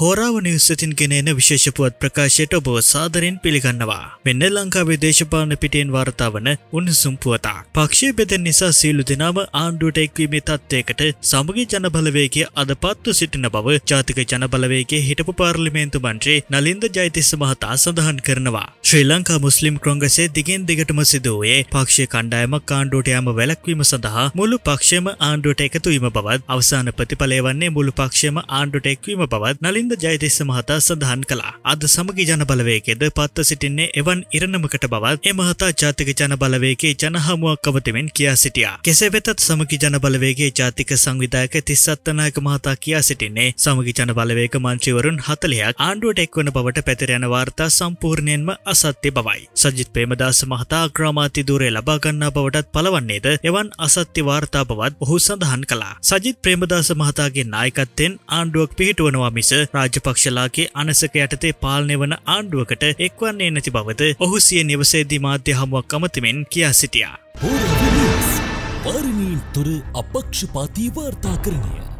හෝරාව නිවස්සතින් ගෙනන විශේෂපුවත් ප්‍රකාශයට ඔබව සාදරෙන් පිළිගන්නවා. මෙන්න ලංකාවේ දේශපාලන පිටෙන් වාර්තාවන උණුසුම් පුවතා. පක්ෂය බෙදෙන් නිසා සියලු දෙනාම ආණ්ඩුවට එක්වීමේ තත්ත්වයකට සමගි ජනබලවේගේ අදපත්ව සිටින බව ජාතික ජනබලවේගේ හිටපු පාර්ලිමේන්තු මන්ත්‍රේ නලින්ද ජයිතිස්ස මහතා සඳහන් කරනවා. ශ්‍රී ලංකා මුස්ලිම් කොංගසේ දිගෙන් දිගටම සිදුවයේ පක්ෂය කණ්ඩායමක් ආණ්ඩුවට යාම වැලක්වීම සඳහා මුළු පක්ෂයම ආණ්ඩුවට එකතුවීම බවත් අවසාන ප්‍රතිඵලය වන්නේ මුළු පක්ෂයම ආණ්ඩුවට එක්වීම බවත් නලින් මිලින්ද ජයතිස්ස මහතා සඳහන් කලා අද සමග ජනබලවේකෙද පත්ව සිටින්නේ එවන් ඉරණමකට බවත් එමහතා ජාතික ජනබලවේගේ ජනහමුවක් කවතමෙන් කියා සිටියා. කෙසේ වෙතත් සමග ජනබලවේගේ ජාතික සංවිධායක තිස්සත්තනායක මහතා කියා සිටින්නේ සමග ජනබලවේක මන්ත්‍රීවරුන් හතලයක් ආණ්ඩුවට එක්වන බවට පැතිරයන වාර්තා සම්පූර්ණයෙන්ම අසත්‍ය බවයි. සජිත් ප්‍රේමදාස මහතා ග්‍රාමාති දූරේ ලබාගන්නා බවටත් පලවන්නේද එවන් අසත්‍ය වාර්තා බවත් ඔහු සඳහන් කලා. සජිත් ප්‍රේමදාස මහතාගේ නායකත්තෙන් ආණ්ඩුවක් පිහිටුවනවා මිස රාජපක්ෂලාගේ අනසක යටතේ පාලනය වන ආණ්ඩුවකට එක්වන්නේ නැති බවද ඔහු සිය නිවසේදී මාධ්‍ය හමුවක් අමතමෙන් කියා සිටියා. පරිණීන් තොර අපක්ෂපාතී වාර්තා කරණය.